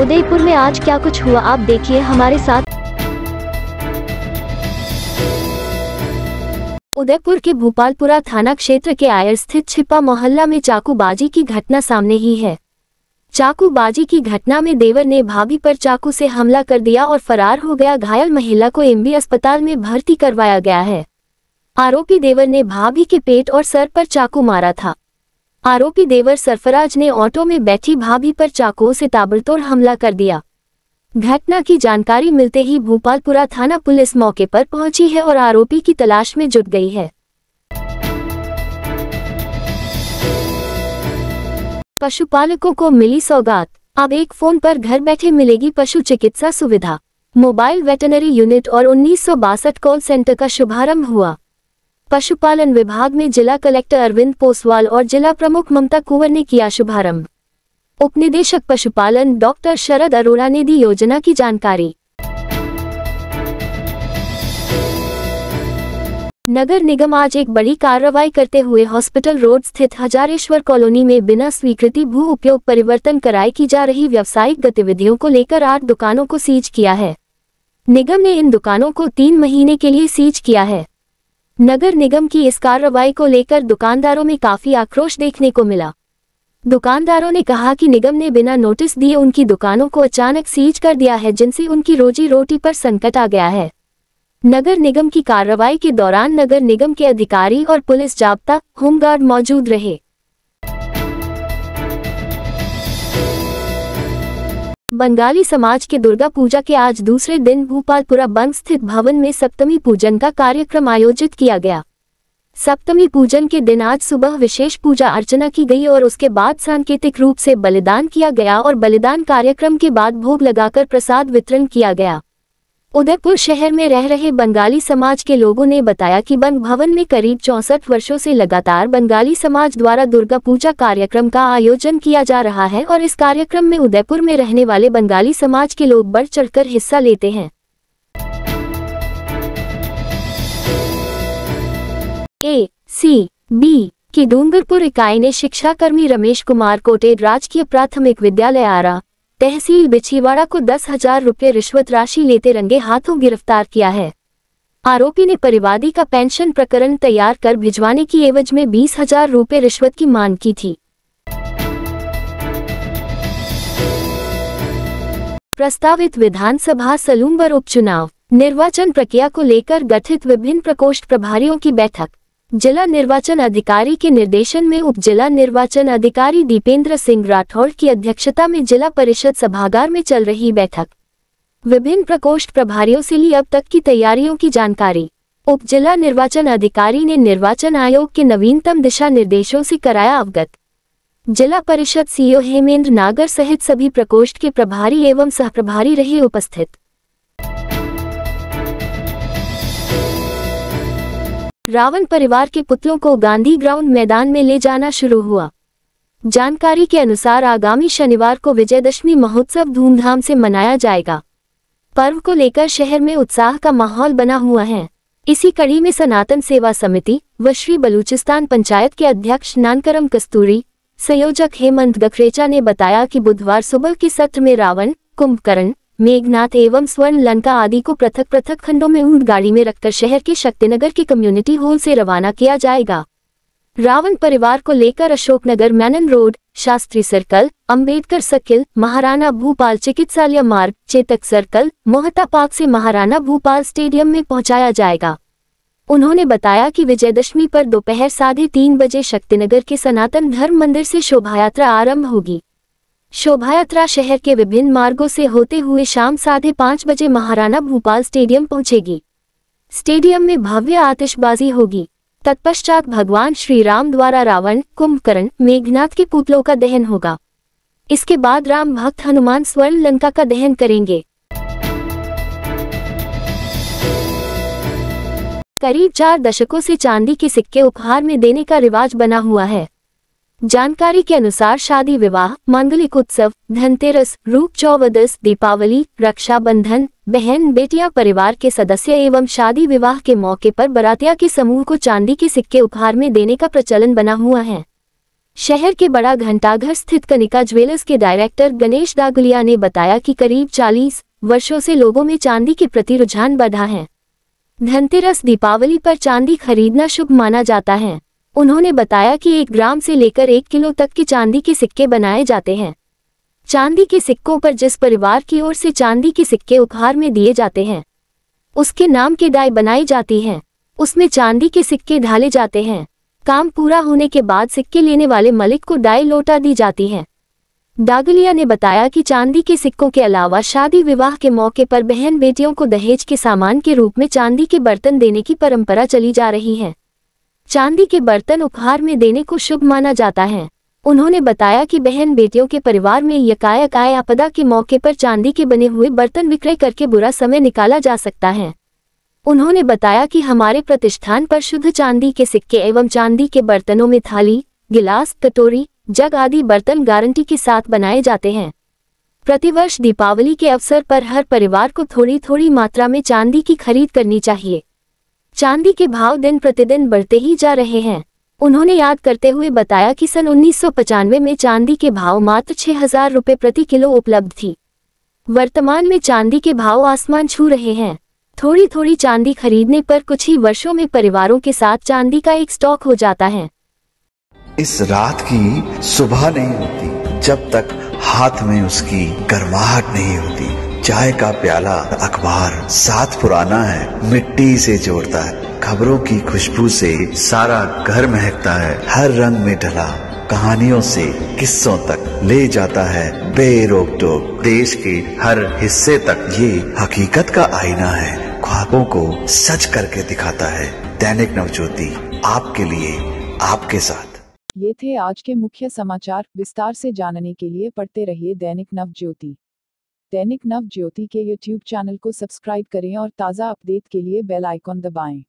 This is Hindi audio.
उदयपुर में आज क्या कुछ हुआ आप देखिए हमारे साथ उदयपुर के भोपालपुरा थाना क्षेत्र के आयर स्थित छिपा मोहल्ला में चाकूबाजी की घटना सामने ही है चाकूबाजी की घटना में देवर ने भाभी पर चाकू से हमला कर दिया और फरार हो गया घायल महिला को एमबी अस्पताल में भर्ती करवाया गया है आरोपी देवर ने भाभी के पेट और सर पर चाकू मारा था आरोपी देवर सरफराज ने ऑटो में बैठी भाभी पर चाकू से ताबड़तोड़ हमला कर दिया घटना की जानकारी मिलते ही भोपालपुरा थाना पुलिस मौके पर पहुंची है और आरोपी की तलाश में जुट गई है पशुपालकों को मिली सौगात अब एक फोन पर घर बैठे मिलेगी पशु चिकित्सा सुविधा मोबाइल वेटनरी यूनिट और उन्नीस कॉल सेंटर का शुभारंभ हुआ पशुपालन विभाग में जिला कलेक्टर अरविंद पोसवाल और जिला प्रमुख ममता कुंवर ने किया शुभारंभ उपनिदेशक पशुपालन डॉक्टर शरद अरोड़ा ने दी योजना की जानकारी नगर निगम आज एक बड़ी कार्रवाई करते हुए हॉस्पिटल रोड स्थित हजारेश्वर कॉलोनी में बिना स्वीकृति भू उपयोग परिवर्तन कराए की जा रही व्यावसायिक गतिविधियों को लेकर आठ दुकानों को सीज किया है निगम ने इन दुकानों को तीन महीने के लिए सीज किया है नगर निगम की इस कार्रवाई को लेकर दुकानदारों में काफी आक्रोश देखने को मिला दुकानदारों ने कहा कि निगम ने बिना नोटिस दिए उनकी दुकानों को अचानक सीज कर दिया है जिनसे उनकी रोजी रोटी पर संकट आ गया है नगर निगम की कार्रवाई के दौरान नगर निगम के अधिकारी और पुलिस जाब्ता होमगार्ड मौजूद रहे बंगाली समाज के दुर्गा पूजा के आज दूसरे दिन भूपालपुरा बंग स्थित भवन में सप्तमी पूजन का कार्यक्रम आयोजित किया गया सप्तमी पूजन के दिन आज सुबह विशेष पूजा अर्चना की गई और उसके बाद सांकेतिक रूप से बलिदान किया गया और बलिदान कार्यक्रम के बाद भोग लगाकर प्रसाद वितरण किया गया उदयपुर शहर में रह रहे बंगाली समाज के लोगों ने बताया कि बन भवन में करीब चौसठ वर्षों से लगातार बंगाली समाज द्वारा दुर्गा पूजा कार्यक्रम का आयोजन किया जा रहा है और इस कार्यक्रम में उदयपुर में रहने वाले बंगाली समाज के लोग बढ़ चढ़कर हिस्सा लेते हैं ए सी बी की डूंगरपुर इकाई ने शिक्षा कर्मी रमेश कुमार कोटे राजकीय प्राथमिक विद्यालय आरा तहसील बिछीवाड़ा को दस हजार रूपए रिश्वत राशि लेते रंगे हाथों गिरफ्तार किया है आरोपी ने परिवादी का पेंशन प्रकरण तैयार कर भिजवाने की एवज में बीस हजार रूपए रिश्वत की मांग की थी प्रस्तावित विधानसभा सलूम्बर उपचुनाव निर्वाचन प्रक्रिया को लेकर गठित विभिन्न प्रकोष्ठ प्रभारियों की बैठक जिला निर्वाचन अधिकारी के निर्देशन में उप जिला निर्वाचन अधिकारी दीपेंद्र सिंह राठौड़ की अध्यक्षता में जिला परिषद सभागार में चल रही बैठक विभिन्न प्रकोष्ठ प्रभारियों से ली अब तक की तैयारियों की जानकारी उप जिला निर्वाचन अधिकारी ने निर्वाचन आयोग के नवीनतम दिशा निर्देशों से कराया अवगत जिला परिषद सीईओ हेमेंद्र नागर सहित सभी प्रकोष्ठ के प्रभारी एवं सहप्रभारी रहे उपस्थित रावण परिवार के पुतलों को गांधी ग्राउंड मैदान में ले जाना शुरू हुआ जानकारी के अनुसार आगामी शनिवार को विजयदशमी महोत्सव धूमधाम से मनाया जाएगा पर्व को लेकर शहर में उत्साह का माहौल बना हुआ है इसी कड़ी में सनातन सेवा समिति व श्री बलूचिस्तान पंचायत के अध्यक्ष नानकरम कस्तूरी संयोजक हेमंत गखरेचा ने बताया कि बुधवार सुबह के सत्र में रावण कुंभकर्ण मेघनाथ एवं स्वर्ण लंका आदि को पृथक पृथक खंडों में ऊंट गाड़ी में रखकर शहर के शक्तिनगर के कम्युनिटी हॉल से रवाना किया जाएगा रावण परिवार को लेकर Ashoknagar main road Shastri circle Ambedkar circle Maharana Bhupal चिकित्सालय मार्ग चेतक सर्कल मोहता पार्क से महाराणा भूपाल स्टेडियम में पहुंचाया जाएगा उन्होंने बताया कि विजयदशमी पर दोपहर साढ़े तीन बजे शक्तिनगर के सनातन धर्म मंदिर से शोभायात्रा आरंभ होगी शोभा यात्रा शहर के विभिन्न मार्गों से होते हुए शाम साढ़े पाँच बजे महाराणा भोपाल स्टेडियम पहुंचेगी स्टेडियम में भव्य आतिशबाजी होगी तत्पश्चात भगवान श्री राम द्वारा रावण कुंभकर्ण मेघनाथ के पुतलों का दहन होगा इसके बाद राम भक्त हनुमान स्वर्ण लंका का दहन करेंगे करीब चार दशकों से चांदी के सिक्के उपहार में देने का रिवाज बना हुआ है जानकारी के अनुसार शादी विवाह मांगलिक उत्सव धनतेरस रूप चौवदस दीपावली रक्षाबंधन बहन बेटियां परिवार के सदस्य एवं शादी विवाह के मौके पर बरातिया के समूह को चांदी के सिक्के उपहार में देने का प्रचलन बना हुआ है शहर के बड़ा घंटाघर स्थित कनिका ज्वेलर्स के डायरेक्टर गणेश दागुलिया ने बताया कि करीब 40 वर्षों से लोगों में चांदी के प्रति रुझान बढ़ा है धनतेरस दीपावली पर चांदी खरीदना शुभ माना जाता है उन्होंने बताया कि एक ग्राम से लेकर एक किलो तक के चांदी के सिक्के बनाए जाते हैं चांदी के सिक्कों पर जिस परिवार की ओर से चांदी के सिक्के उपहार में दिए जाते हैं उसके नाम के डाय बनाई जाती हैं उसमें चांदी के सिक्के ढाले जाते हैं काम पूरा होने के बाद सिक्के लेने वाले मलिक को डाई लौटा दी जाती है डागलिया ने बताया कि चांदी के सिक्कों के अलावा शादी विवाह के मौके पर बहन बेटियों को दहेज के सामान के रूप में चांदी के बर्तन देने की परंपरा चली जा रही है चांदी के बर्तन उपहार में देने को शुभ माना जाता है उन्होंने बताया कि बहन बेटियों के परिवार में यकायक आय आपदा के मौके पर चांदी के बने हुए बर्तन विक्रय करके बुरा समय निकाला जा सकता है उन्होंने बताया कि हमारे प्रतिष्ठान पर शुद्ध चांदी के सिक्के एवं चांदी के बर्तनों में थाली गिलास कटोरी जग आदि बर्तन गारंटी के साथ बनाए जाते हैं प्रतिवर्ष दीपावली के अवसर पर हर परिवार को थोड़ी थोड़ी मात्रा में चांदी की खरीद करनी चाहिए चांदी के भाव दिन प्रतिदिन बढ़ते ही जा रहे हैं उन्होंने याद करते हुए बताया कि सन उन्नीस में चांदी के भाव मात्र छह हजार प्रति किलो उपलब्ध थी वर्तमान में चांदी के भाव आसमान छू रहे हैं थोड़ी थोड़ी चांदी खरीदने पर कुछ ही वर्षों में परिवारों के साथ चांदी का एक स्टॉक हो जाता है इस रात की सुबह नहीं होती जब तक हाथ में उसकी गर्माहट नहीं होती चाय का प्याला अखबार साथ पुराना है मिट्टी से जोड़ता है खबरों की खुशबू से सारा घर महकता है हर रंग में ढला कहानियों से किस्सों तक ले जाता है बेरोक टोक देश के हर हिस्से तक ये हकीकत का आईना है ख्वाबों को सच करके दिखाता है दैनिक नवज्योति आपके लिए आपके साथ ये थे आज के मुख्य समाचार विस्तार से जानने के लिए पढ़ते रहिए दैनिक नवज्योति दैनिक नव ज्योति के यूट्यूब चैनल को सब्सक्राइब करें और ताज़ा अपडेट के लिए बेल आइकॉन दबाएं